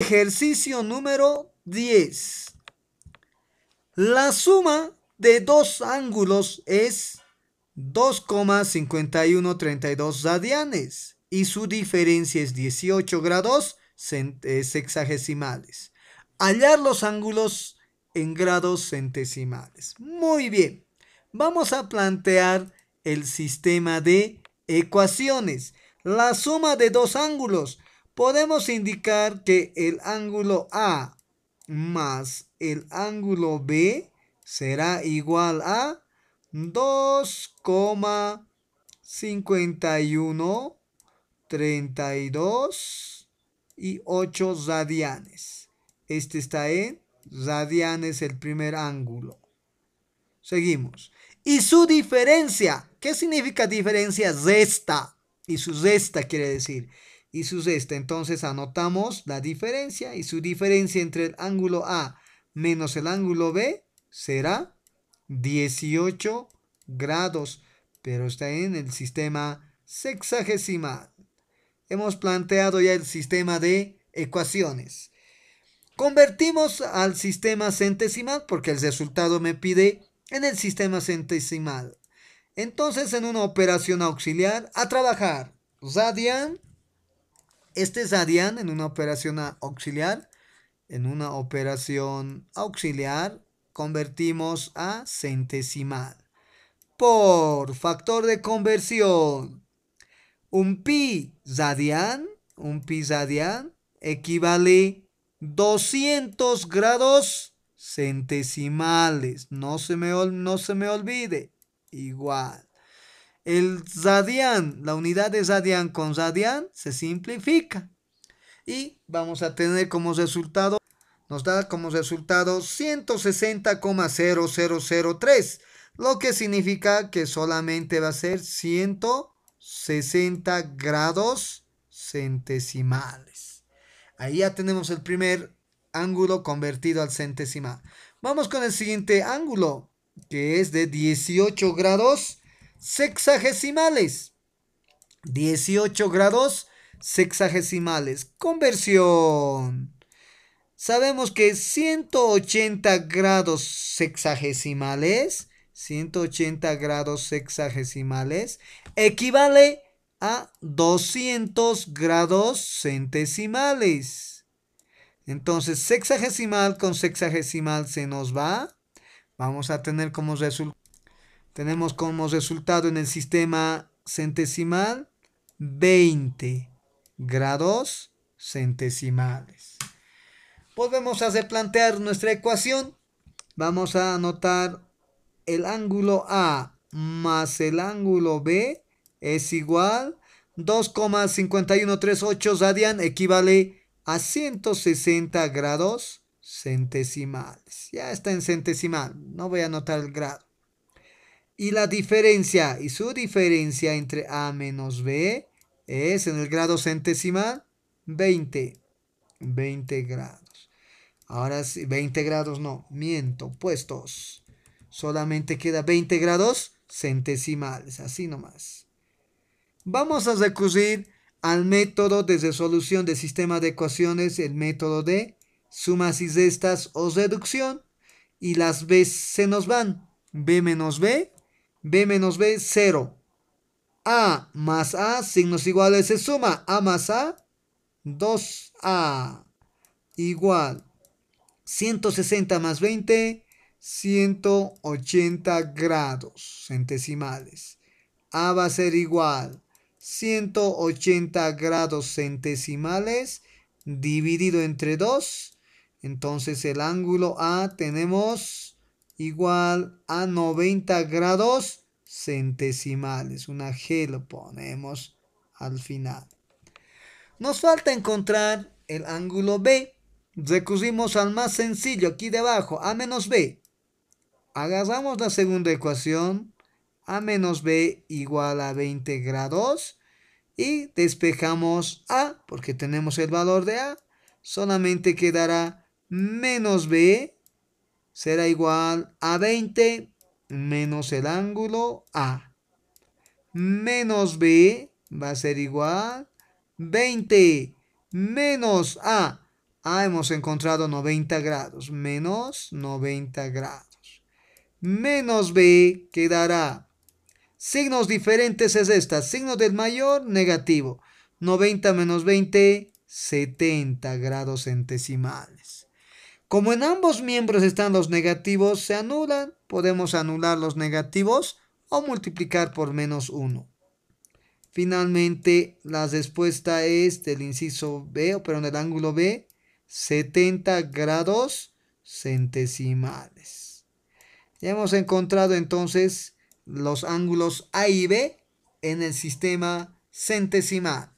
Ejercicio número 10. La suma de dos ángulos es 2,5132 radianes y su diferencia es 18 grados eh, sexagesimales. Hallar los ángulos en grados centesimales. Muy bien, vamos a plantear el sistema de ecuaciones. La suma de dos ángulos podemos indicar que el ángulo A más el ángulo B será igual a 2,51 32 y 8 radianes. Este está en radianes el primer ángulo. Seguimos. Y su diferencia. ¿Qué significa diferencia? Resta. Y su resta quiere decir y su este, Entonces anotamos la diferencia y su diferencia entre el ángulo A menos el ángulo B será 18 grados, pero está en el sistema sexagesimal. Hemos planteado ya el sistema de ecuaciones. Convertimos al sistema centesimal porque el resultado me pide en el sistema centesimal. Entonces en una operación auxiliar a trabajar. Radian este Zadian en una operación auxiliar. En una operación auxiliar convertimos a centesimal. Por factor de conversión, un pi zadian, un pi zadian equivale 200 grados centesimales. no se me olvide. Igual. El Zadian, la unidad de Zadian con Zadian se simplifica. Y vamos a tener como resultado, nos da como resultado 160,0003, lo que significa que solamente va a ser 160 grados centesimales. Ahí ya tenemos el primer ángulo convertido al centesimal. Vamos con el siguiente ángulo, que es de 18 grados sexagesimales. 18 grados sexagesimales. Conversión. Sabemos que 180 grados sexagesimales, 180 grados sexagesimales equivale a 200 grados centesimales. Entonces, sexagesimal con sexagesimal se nos va. Vamos a tener como resultado tenemos como resultado en el sistema centesimal 20 grados centesimales. Volvemos a plantear nuestra ecuación. Vamos a anotar el ángulo A más el ángulo B es igual 2,5138 radian equivale a 160 grados centesimales. Ya está en centesimal, no voy a anotar el grado. Y la diferencia y su diferencia entre A menos B es en el grado centesimal 20. 20 grados. Ahora sí, 20 grados no, miento, puestos. Solamente queda 20 grados centesimales, así nomás. Vamos a recurrir al método de resolución de sistema de ecuaciones, el método de sumas y restas o reducción. Y las B se nos van. B menos B B menos B, 0. A más A, signos iguales, se suma. A más A, 2A. Igual. 160 más 20, 180 grados centesimales. A va a ser igual. 180 grados centesimales dividido entre 2. Entonces el ángulo A tenemos igual a 90 grados centesimales. Una G lo ponemos al final. Nos falta encontrar el ángulo B. Recurrimos al más sencillo, aquí debajo, A menos B. Agarramos la segunda ecuación, A menos B igual a 20 grados. Y despejamos A, porque tenemos el valor de A. Solamente quedará menos B será igual a 20 menos el ángulo A. Menos B va a ser igual 20 menos A. Ah, hemos encontrado 90 grados. Menos 90 grados. Menos B quedará. Signos diferentes es esta. Signo del mayor, negativo. 90 menos 20, 70 grados centesimales. Como en ambos miembros están los negativos, se anulan. Podemos anular los negativos o multiplicar por menos 1. Finalmente, la respuesta es del inciso B, pero en el ángulo B, 70 grados centesimales. Ya hemos encontrado entonces los ángulos A y B en el sistema centesimal.